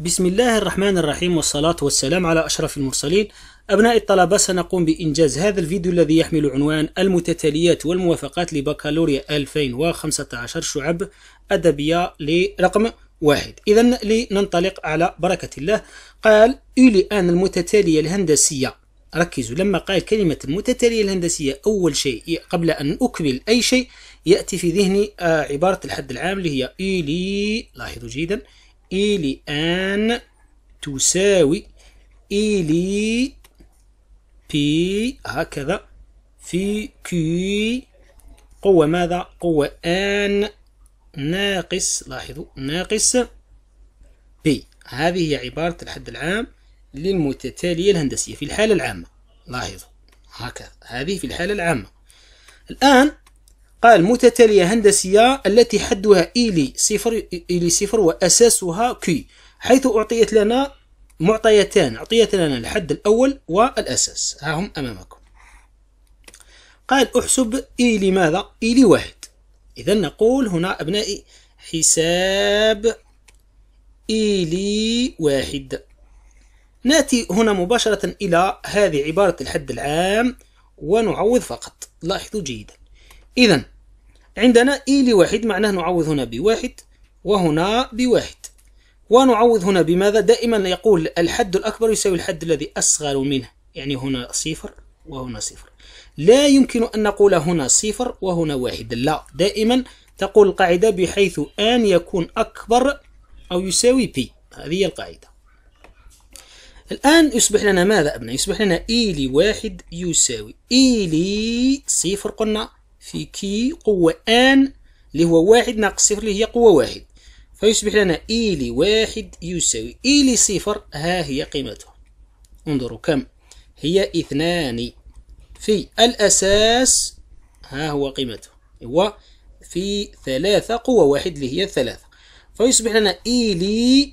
بسم الله الرحمن الرحيم والصلاة والسلام على أشرف المرسلين أبناء الطلبة سنقوم بإنجاز هذا الفيديو الذي يحمل عنوان المتتاليات والموافقات لبكالوريا 2015 شعب أدبية لرقم واحد إذا لننطلق على بركة الله قال إلي أن المتتالية الهندسية ركزوا لما قال كلمة المتتالية الهندسية أول شيء قبل أن أكمل أي شيء يأتي في ذهني آه، عبارة الحد العام اللي هي إلي لاحظوا جيداً إلي أن تساوي إلي بي هكذا في كي قوة ماذا؟ قوة أن ناقص لاحظوا ناقص بي هذه هي عبارة الحد العام للمتتالية الهندسية في الحالة العامة لاحظوا هكذا هذه في الحالة العامة الآن قال متتالية هندسية التي حدها إيلي صفر إيلي صفر وأساسها كي حيث أعطيت لنا معطيتان أعطيت لنا الحد الأول والأساس ها هم أمامكم قال أحسب إيلي ماذا؟ إيلي واحد إذا نقول هنا أبنائي حساب إيلي واحد نأتي هنا مباشرة إلى هذه عبارة الحد العام ونعوض فقط لاحظوا جيدا إذا عندنا إي لواحد معناه نعوض هنا بواحد وهنا بواحد ونعوض هنا بماذا دائما يقول الحد الأكبر يساوي الحد الذي أصغر منه يعني هنا صفر وهنا صفر لا يمكن أن نقول هنا صفر وهنا واحد لا دائما تقول القاعدة بحيث أن يكون أكبر أو يساوي بي هذه هي القاعدة الآن يصبح لنا ماذا ابنا يصبح لنا إي لواحد يساوي إي لصفر قلنا في كي قوة ان اللي هو واحد ناقص صفر اللي هي قوة واحد فيصبح لنا اي e لواحد يساوي اي e لصفر ها هي قيمتها انظروا كم هي اثنان في الأساس ها هو قيمته هو في ثلاثة قوة واحد اللي هي ثلاثة فيصبح لنا إي e لي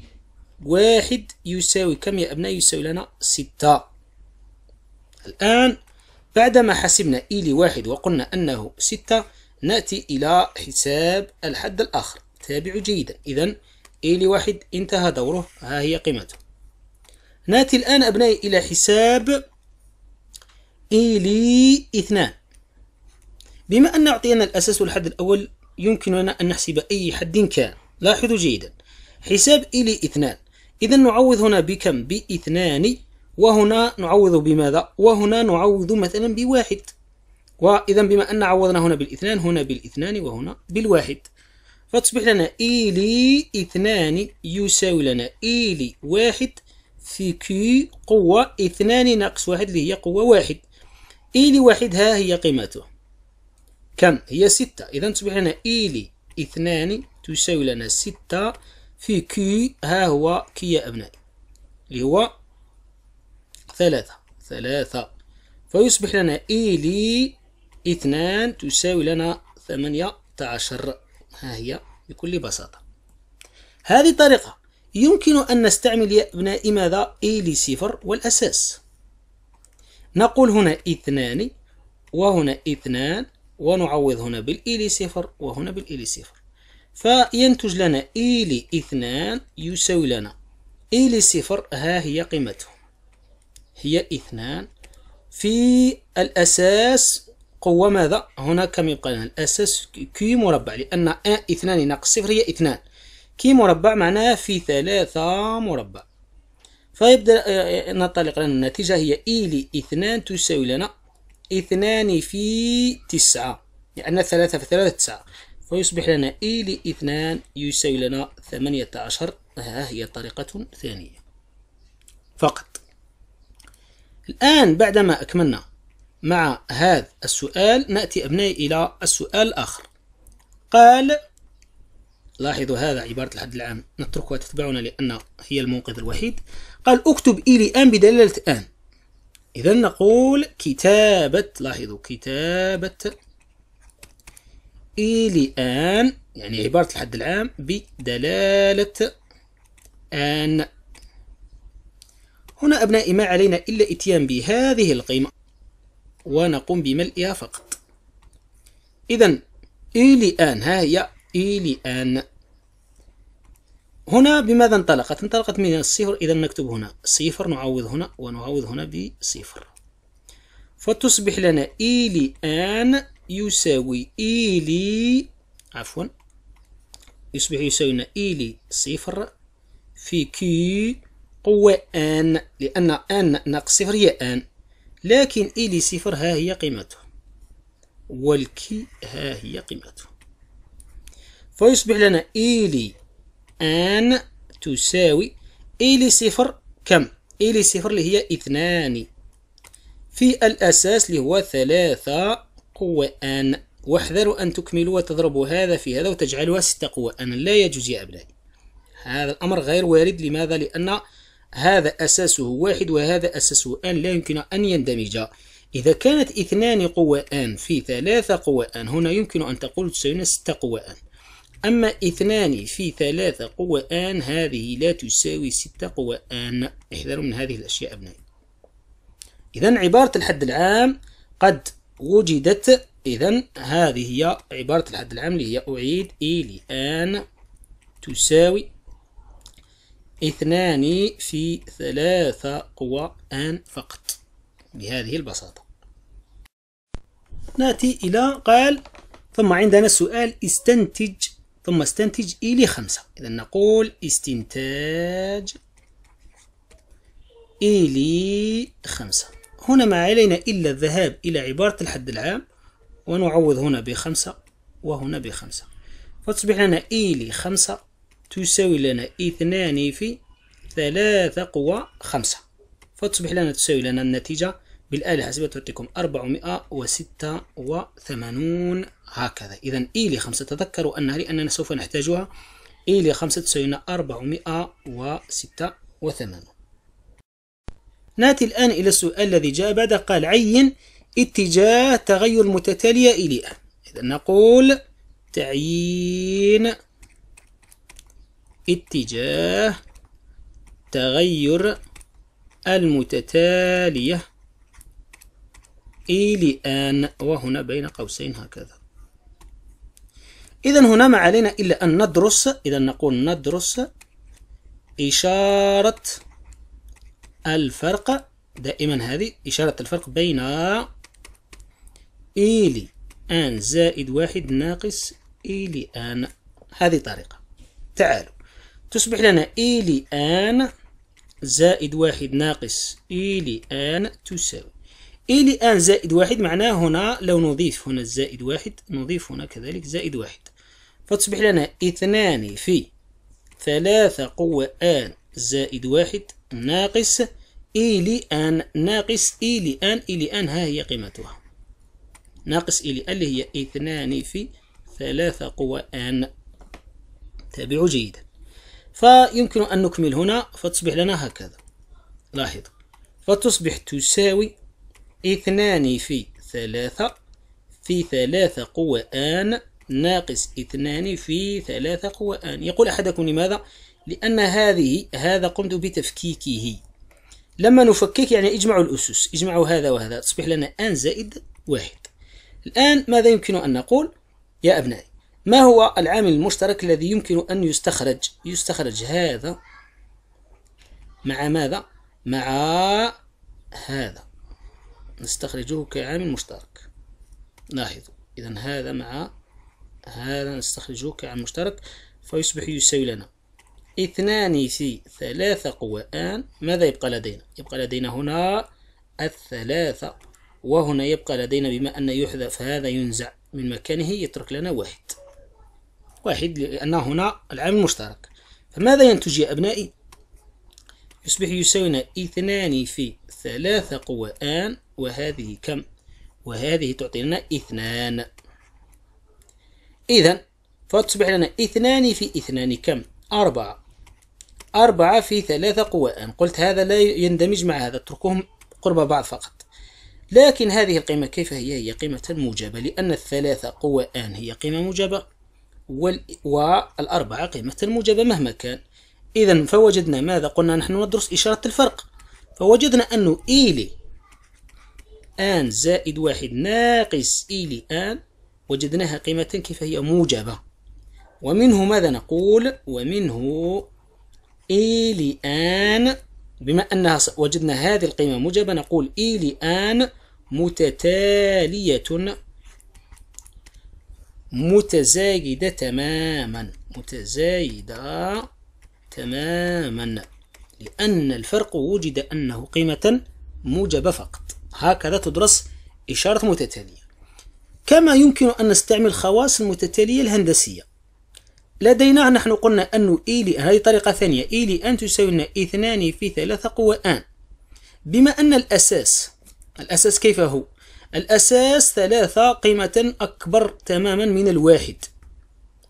واحد يساوي كم يا أبناء يساوي لنا ستة الآن بعدما حسبنا إي لواحد وقلنا أنه ستة نأتي إلى حساب الحد الآخر تابعوا جيدا إذا إي لواحد انتهى دوره ها هي قيمته نأتي الآن أبنائي إلى حساب إي لي اثنان بما أن أعطينا الأساس والحد الأول يمكننا أن نحسب أي حد كان لاحظوا جيدا حساب لي اثنان إذا نعوض هنا بكم باثنان وهنا نعوض بماذا وهنا نعوض مثلا بواحد وإذا بما أن عوضنا هنا بالاثنان هنا بالاثنان وهنا بالواحد فتصبح لنا إي e لي اثنان يساوي لنا إي e لي واحد في كي قوة اثنان ناقص واحد اللي هي قوة واحد إي e لي واحد ها هي قيمته كم هي ستة إذا تصبح لنا إي لي اثنان تساوي لنا ستة في كي ها هو كي يا أبنائي اللي هو ثلاثة ثلاثة فيصبح لنا إي لي اثنان تساوي لنا ثمانية عشر ها هي بكل بساطة هذه الطريقة يمكن أن نستعمل يا أبنائي ماذا إي صفر والأساس نقول هنا اثنان وهنا اثنان ونعوض هنا بالإي صفر وهنا بالإي صفر فينتج لنا إي اثنان يساوي لنا إي صفر ها هي قيمته هي اثنان في الأساس قوة ماذا؟ هنا كم يبقى لنا؟ الأساس كي مربع لأن اثنان ناقص صفر هي اثنان كي مربع معناها في ثلاثة مربع فيبدأ آه، آه، ننطلق لنا النتيجة هي إي لي اثنان تساوي لنا اثنان في تسعة لأن يعني ثلاثة في ثلاثة تسعة فيصبح لنا إي لي اثنان يساوي لنا ثمانية عشر ها هي طريقة ثانية فقط الآن بعدما أكملنا مع هذا السؤال نأتي أبنائي إلى السؤال الآخر قال لاحظوا هذا عبارة الحد العام نتركها تتبعنا لأن هي المنقذ الوحيد قال اكتب إلي آن بدلالة آن إذا نقول كتابة لاحظوا كتابة إلي آن يعني عبارة الحد العام بدلالة آن هنا أبنائي ما علينا إلا إتيان بهذه القيمة ونقوم بملئها فقط إذا إلي آن ها هي إلي آن هنا بماذا انطلقت؟ انطلقت من الصفر إذا نكتب هنا صفر نعوض هنا ونعوض هنا بصفر فتصبح لنا إلي آن يساوي إلي عفوا يصبح يساوي لنا إلي صفر في كي قوة ان لأن ان ناقص صفر هي ان لكن اي لي صفر ها هي قيمته والكي ها هي قيمته فيصبح لنا اي لي ان تساوي اي لي صفر كم اي لي صفر اللي هي اثنان في الأساس اللي هو ثلاثة قوة ان واحذروا أن تكملوا وتضربوا هذا في هذا وتجعلوها ستة قوة أن لا يجوز يا أبنائي هذا الأمر غير وارد لماذا؟ لأن هذا أساسه واحد وهذا أساسه أن لا يمكن أن يندمج إذا كانت اثنان قوآن في ثلاثة قوآن هنا يمكن أن تقول تساوينا ستة قوآن أما اثنان في ثلاثة قوآن هذه لا تساوي ستة قوآن احذروا من هذه الأشياء أبنائي إذا عبارة الحد العام قد وجدت إذا هذه هي عبارة الحد العام اللي هي أعيد إلي أن تساوي اثنان في ثلاثة قوى آن فقط بهذه البساطة نأتي إلى قال ثم عندنا السؤال استنتج ثم استنتج إي خمسة إذا نقول استنتاج إي لي خمسة هنا ما علينا إلا الذهاب إلى عبارة الحد العام ونعوض هنا بخمسة وهنا بخمسة فتصبح لنا إي لي خمسة تساوي لنا اثنان في ثلاثة قوى خمسة فتصبح لنا تساوي لنا النتيجة بالآلة الحاسبة تعطيكم 486 هكذا إذا إي لخمسة تذكروا أنها لأننا سوف نحتاجها إي لخمسة تساوي لنا 486 نأتي الآن إلى السؤال الذي جاء بعد قال عين اتجاه تغير متتالية إليئة إذا نقول تعيين اتجاه تغير المتتالية إلى أن وهنا بين قوسين هكذا إذا هنا ما علينا إلا أن ندرس إذا نقول ندرس إشارة الفرق دائما هذه إشارة الفرق بين إلي أن زائد واحد ناقص إلي أن هذه طريقة تعالوا تصبح لنا إيلي e آن زائد واحد ناقص إيلي e آن تساوي إيلي e آن زائد واحد معناه هنا لو نضيف هنا الزائد واحد نضيف هنا كذلك زائد واحد فتصبح لنا اثنان في ثلاثة قوة آن زائد واحد ناقص إيلي آن ناقص إيلي آن إيلي آن ها هي قيمتها ناقص إيلي آن اللي هي اثنان في ثلاثة قوى آن تابعوا جيدا فيمكن أن نكمل هنا فتصبح لنا هكذا لاحظ فتصبح تساوي اثنان في ثلاثة في ثلاثة قوى آن ناقص اثنان في ثلاثة قوى آن يقول أحدكم لماذا؟ لأن هذه هذا قمت بتفكيكه لما نفكك يعني اجمعوا الأسس اجمعوا هذا وهذا تصبح لنا آن زائد واحد الآن ماذا يمكن أن نقول؟ يا أبنائي ما هو العامل المشترك الذي يمكن أن يستخرج يستخرج هذا مع ماذا مع هذا نستخرجه كعامل مشترك لاحظوا إذا هذا مع هذا نستخرجه كعامل مشترك فيصبح يساوي لنا اثنان في ثلاثة قوآن ماذا يبقى لدينا يبقى لدينا هنا الثلاثة وهنا يبقى لدينا بما أن يحذف هذا ينزع من مكانه يترك لنا واحد واحد لأن هنا العامل المشترك فماذا ينتج يا أبنائي؟ يصبح يساوينا اثنان في ثلاثة قوى آن وهذه كم؟ وهذه تعطي لنا اثنان إذا فتصبح لنا اثنان في اثنان كم؟ أربعة أربعة في ثلاثة قوى آن قلت هذا لا يندمج مع هذا اتركوهم قرب بعض فقط لكن هذه القيمة كيف هي؟ هي قيمة موجبة لأن الثلاثة قوى آن هي قيمة موجبة والأربعة قيمة الموجبة مهما كان إذا فوجدنا ماذا قلنا نحن ندرس إشارة الفرق فوجدنا أنه إيلي e آن زائد واحد ناقص إيلي e آن وجدناها قيمة كيف هي موجبة ومنه ماذا نقول ومنه إيلي e آن بما أنها وجدنا هذه القيمة موجبة نقول إيلي آن متتالية متزايدة تماما متزايدة تماما لأن الفرق وجد أنه قيمة موجبة فقط هكذا تدرس إشارة متتالية كما يمكن أن نستعمل خواص المتتالية الهندسية لدينا نحن قلنا أن إي e لأن هذه طريقة ثانية إي e لأن تساوي لنا اثنان في ثلاثة قوى آن بما أن الأساس الأساس كيف هو؟ الأساس ثلاثة قيمة أكبر تماما من الواحد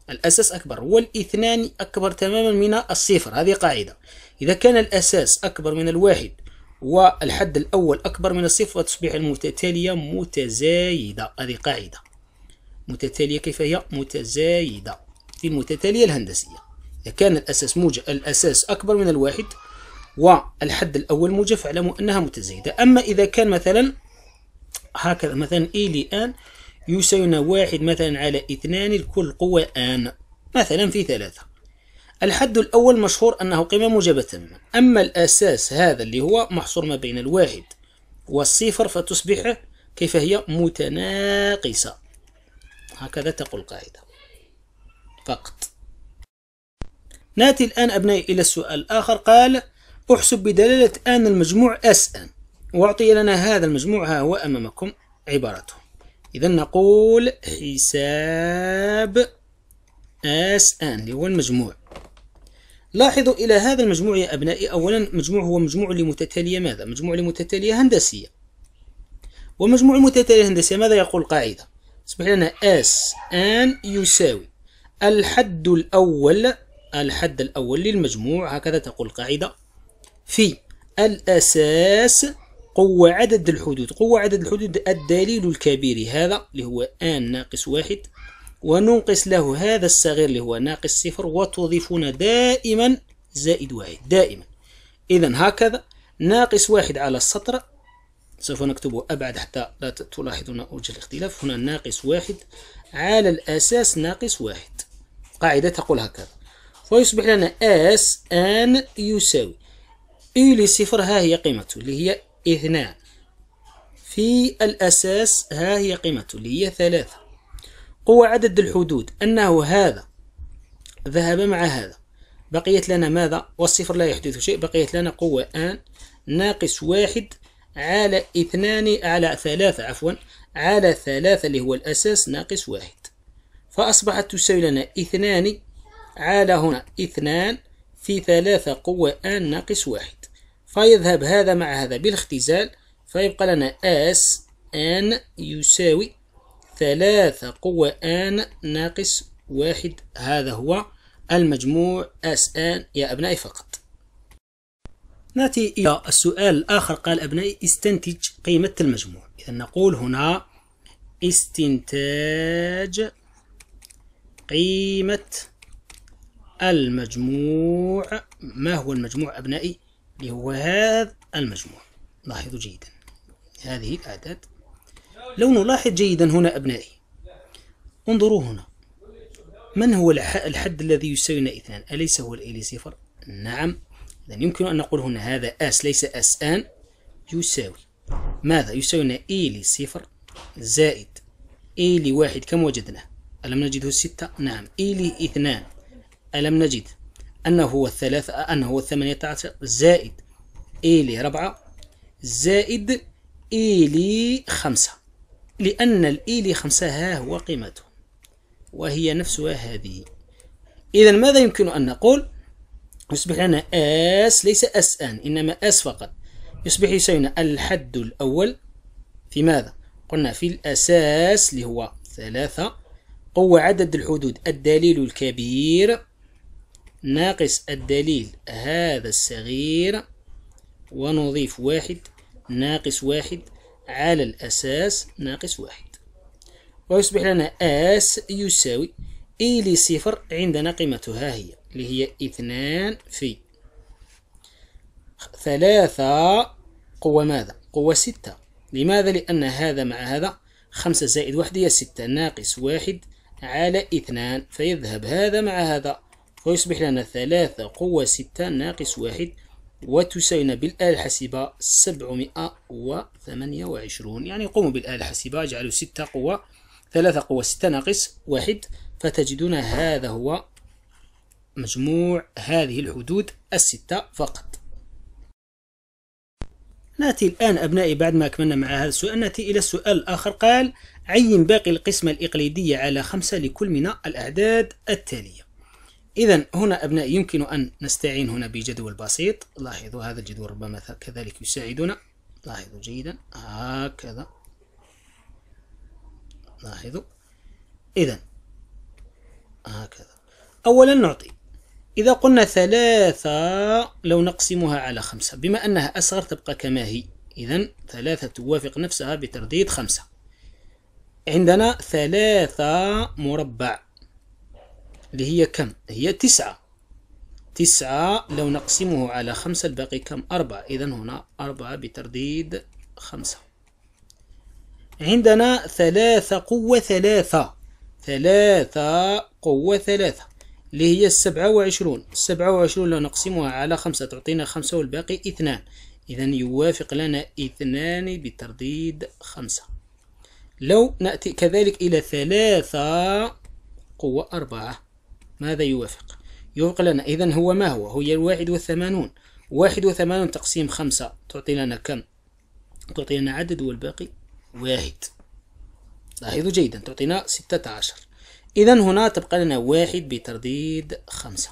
الأساس أكبر والاثنان أكبر تماما من الصفر هذه قاعدة إذا كان الأساس أكبر من الواحد والحد الأول أكبر من الصفر تصبح المتتالية متزايدة هذه قاعدة متتالية كيف هي متزايدة في المتتالية الهندسية إذا كان الأساس موج الأساس أكبر من الواحد والحد الأول موجب فاعلموا أنها متزايدة أما إذا كان مثلا هكذا مثلا إي لآن يساوي واحد مثلا على اثنان الكل قوة آن مثلا في ثلاثة الحد الأول مشهور أنه قيمة موجبة تماما أما الأساس هذا اللي هو محصور ما بين الواحد والصفر فتصبح كيف هي متناقصة هكذا تقول القاعدة فقط ناتي الآن أبنائي إلى السؤال الآخر قال احسب بدلالة آن المجموع أس آن وأعطي لنا هذا المجموع ها هو أمامكم عبارته إذا نقول حساب اس ان اللي هو المجموع لاحظوا إلى هذا المجموع يا أبنائي أولا مجموع هو مجموع لمتتالية ماذا؟ مجموع لمتتالية هندسية ومجموع المتتالية الهندسية ماذا يقول القاعدة؟ تصبح لنا اس ان يساوي الحد الأول الحد الأول للمجموع هكذا تقول القاعدة في الأساس قوة عدد الحدود قوة عدد الحدود الدليل الكبير هذا اللي هو آن ناقص واحد وننقص له هذا الصغير اللي هو ناقص صفر وتضيفون دائما زائد واحد دائما إذا هكذا ناقص واحد على السطر سوف نكتبه أبعد حتى لا تلاحظون أوجه الاختلاف هنا ناقص واحد على الأساس ناقص واحد قاعدة تقول هكذا فيصبح لنا اس ان يساوي اي لصفر ها هي قيمته اللي هي اثنان في الأساس ها هي قيمته اللي هي ثلاثة قوة عدد الحدود أنه هذا ذهب مع هذا بقيت لنا ماذا والصفر لا يحدث شيء بقيت لنا قوة آن ناقص واحد على اثنان على ثلاثة عفوا على ثلاثة اللي هو الأساس ناقص واحد فأصبحت تساوي لنا اثنان على هنا اثنان في ثلاثة قوة آن ناقص واحد فيذهب هذا مع هذا بالاختزال فيبقى لنا اس ان يساوي ثلاثة قوة ان ناقص واحد هذا هو المجموع اس ان يا أبنائي فقط نأتي إلى السؤال الآخر قال أبنائي استنتج قيمة المجموع إذا نقول هنا استنتاج قيمة المجموع ما هو المجموع أبنائي اللي هو هذا المجموع لاحظوا جيدا هذه الأعداد لو نلاحظ جيدا هنا أبنائي انظروا هنا من هو الحد الذي يساوينا اثنان أليس هو الإلي صفر نعم إذا يمكن أن نقول هنا هذا أس ليس أس آن يساوي ماذا يساوينا إيلي صفر زائد إيلي واحد كم وجدناه ألم نجده ستة نعم إيلي اثنان ألم نجد أنه هو الثلاثة أنه هو الثمانية عشر زائد إيلي ربعة زائد إيلي خمسة لأن الإيلي خمسة ها هو قيمته وهي نفسها هذه إذا ماذا يمكن أن نقول؟ يصبح لنا آس ليس أس آن إنما آس فقط يصبح يساوينا الحد الأول في ماذا؟ قلنا في الأساس اللي هو ثلاثة قوة عدد الحدود الدليل الكبير ناقص الدليل هذا الصغير ونضيف واحد ناقص واحد على الأساس ناقص واحد ويصبح لنا آس يساوي إي لصفر عندنا قيمتها هي اللي هي اثنان في ثلاثة قوة ماذا؟ قوة ستة لماذا؟ لأن هذا مع هذا خمسة زائد واحد هي ستة ناقص واحد على اثنان فيذهب هذا مع هذا ويصبح لنا ثلاثة قوة ستة ناقص واحد وتساوينا بالآلة الحاسبة سبعمائة وثمانية وعشرون يعني قوموا بالآلة الحاسبة اجعلوا ستة قوة ثلاثة قوة ستة ناقص واحد فتجدون هذا هو مجموع هذه الحدود الستة فقط نأتي الآن أبنائي بعد ما أكملنا مع هذا السؤال نأتي إلى السؤال الآخر قال عين باقي القسمة الإقليدية على خمسة لكل من الأعداد التالية إذا هنا أبنائي يمكن أن نستعين هنا بجدول بسيط لاحظوا هذا الجدول ربما كذلك يساعدنا لاحظوا جيدا هكذا لاحظوا إذا هكذا أولا نعطي إذا قلنا ثلاثة لو نقسمها على خمسة بما أنها أصغر تبقى كما هي إذا ثلاثة توافق نفسها بترديد خمسة عندنا ثلاثة مربع اللي هي كم هي تسعة تسعة لو نقسمه على خمسة الباقي كم أربعة إذا هنا أربعة بترديد خمسة عندنا ثلاثة قوة ثلاثة ثلاثة قوة ثلاثة اللي هي السبعة وعشرون السبعة وعشرون لو نقسمها على خمسة تعطينا خمسة والباقي اثنان إذا يوافق لنا اثنان بترديد خمسة لو نأتي كذلك إلى ثلاثة قوة أربعة ماذا يوافق يوافق لنا إذا هو ما هو هو الواحد والثمانون واحد وثمانون تقسيم خمسة تعطي لنا كم تعطي لنا عدد والباقي واحد لاحظوا جيدا تعطينا ستة عشر إذا هنا تبقى لنا واحد بترديد خمسة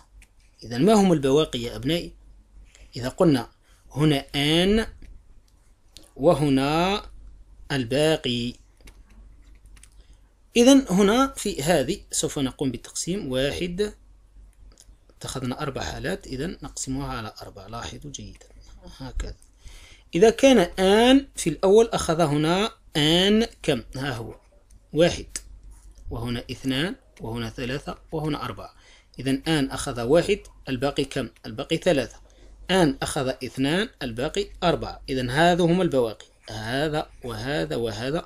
إذا ما هم البواقي يا أبنائي إذا قلنا هنا أن وهنا الباقي إذا هنا في هذه سوف نقوم بالتقسيم واحد اتخذنا أربع حالات إذا نقسمها على أربع لاحظوا جيدا هكذا إذا كان آن في الأول أخذ هنا آن كم ها هو واحد وهنا اثنان وهنا ثلاثة وهنا أربعة إذا آن أخذ واحد الباقي كم الباقي ثلاثة آن أخذ اثنان الباقي أربعة إذا هذا هما البواقي هذا وهذا وهذا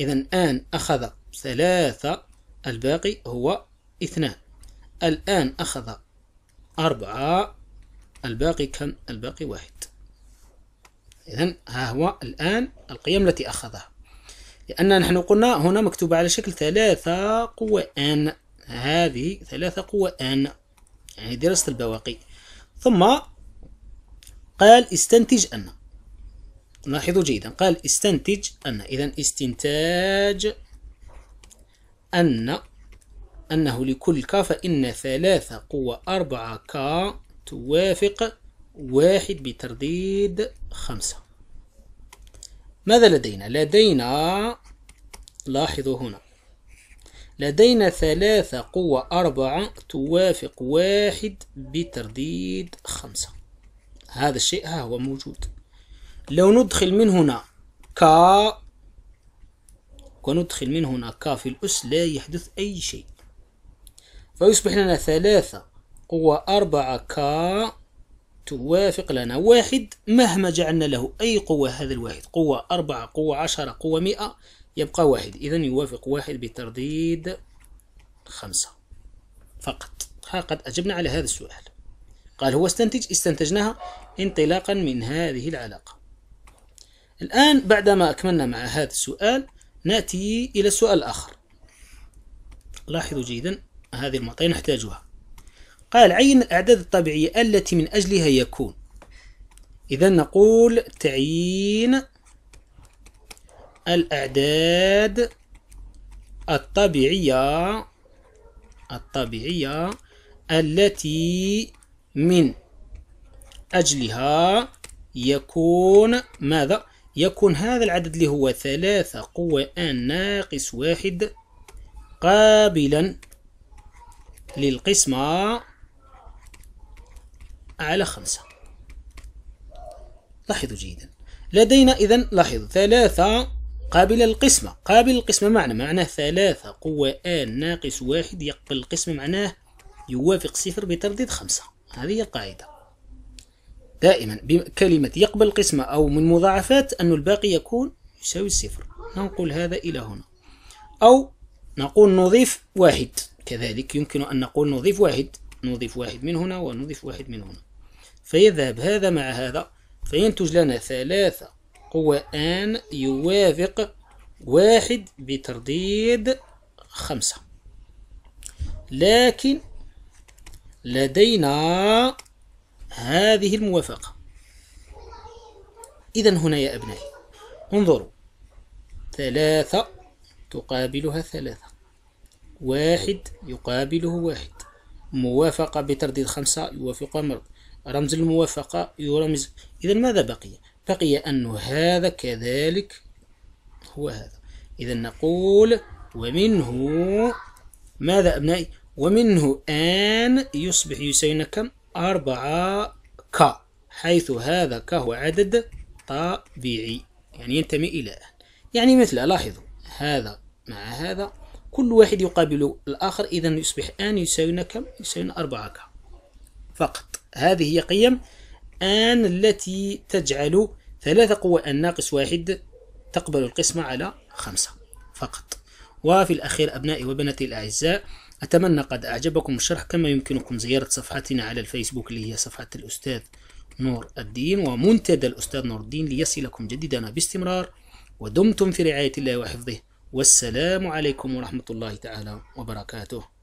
إذا آن أخذ ثلاثة الباقي هو اثنان الآن أخذ أربعة الباقي كم الباقي واحد إذا ها هو الآن القيم التي أخذها لأن نحن قلنا هنا مكتوبة على شكل ثلاثة قوى أن هذه ثلاثة قوى أن يعني دراسة البواقي ثم قال استنتج أن لاحظوا جيدا قال استنتج أن إذا استنتاج أن أنه لكل ك فإن ثلاثة قوة أربعة ك توافق واحد بترديد خمسة ماذا لدينا؟ لدينا لاحظوا هنا لدينا ثلاثة قوة أربعة توافق واحد بترديد خمسة هذا الشيء ها هو موجود لو ندخل من هنا ك وندخل من هنا ك في الأس لا يحدث أي شيء فيصبح لنا ثلاثة قوة أربعة ك توافق لنا واحد مهما جعلنا له أي قوة هذا الواحد قوة أربعة قوة عشرة قوة مئة يبقى واحد إذا يوافق واحد بترديد خمسة فقط ها قد أجبنا على هذا السؤال قال هو استنتج استنتجناها انطلاقا من هذه العلاقة الآن بعدما أكملنا مع هذا السؤال نأتي إلى سؤال آخر لاحظوا جيدا هذه المعطية نحتاجها قال عين الأعداد الطبيعية التي من أجلها يكون إذا نقول تعيين الأعداد الطبيعية الطبيعية التي من أجلها يكون ماذا؟ يكون هذا العدد اللي هو ثلاثة قوة ان ناقص واحد قابلا للقسمة على خمسة لاحظوا جيدا لدينا إذا لاحظوا ثلاثة قابل القسمة قابل القسمة معنى معناه ثلاثة قوة آن ناقص واحد يقبل القسمة معناه يوافق صفر بترديد خمسة هذه هي القاعدة دائما بكلمة يقبل قسمة أو من مضاعفات أن الباقي يكون يساوي الصفر ننقل هذا إلى هنا أو نقول نضيف واحد كذلك يمكن أن نقول نضيف واحد نضيف واحد من هنا ونضيف واحد من هنا فيذهب هذا مع هذا فينتج لنا ثلاثة قوآن يوافق واحد بترديد خمسة لكن لدينا هذه الموافقة إذا هنا يا أبنائي انظروا ثلاثة تقابلها ثلاثة واحد يقابله واحد موافقة بترديد خمسة يوافق مرض رمز الموافقة يرمز إذا ماذا بقي؟ بقي أن هذا كذلك هو هذا إذا نقول ومنه ماذا أبنائي؟ ومنه آن يصبح يساوينا كم؟ أربعة ك حيث هذا ك هو عدد طبيعي يعني ينتمي إلى يعني مثل لاحظوا هذا مع هذا كل واحد يقابل الآخر إذا يصبح آن يساوينا كم؟ يساوينا أربعة ك فقط هذه هي قيم آن التي تجعل ثلاثة قوى آن ناقص واحد تقبل القسمة على خمسة فقط وفي الأخير أبنائي وبناتي الأعزاء أتمنى قد أعجبكم الشرح كما يمكنكم زيارة صفحتنا على الفيسبوك اللي هي صفحة الأستاذ نور الدين ومنتدى الأستاذ نور الدين ليصلكم جديدنا باستمرار ودمتم في رعاية الله وحفظه والسلام عليكم ورحمة الله تعالى وبركاته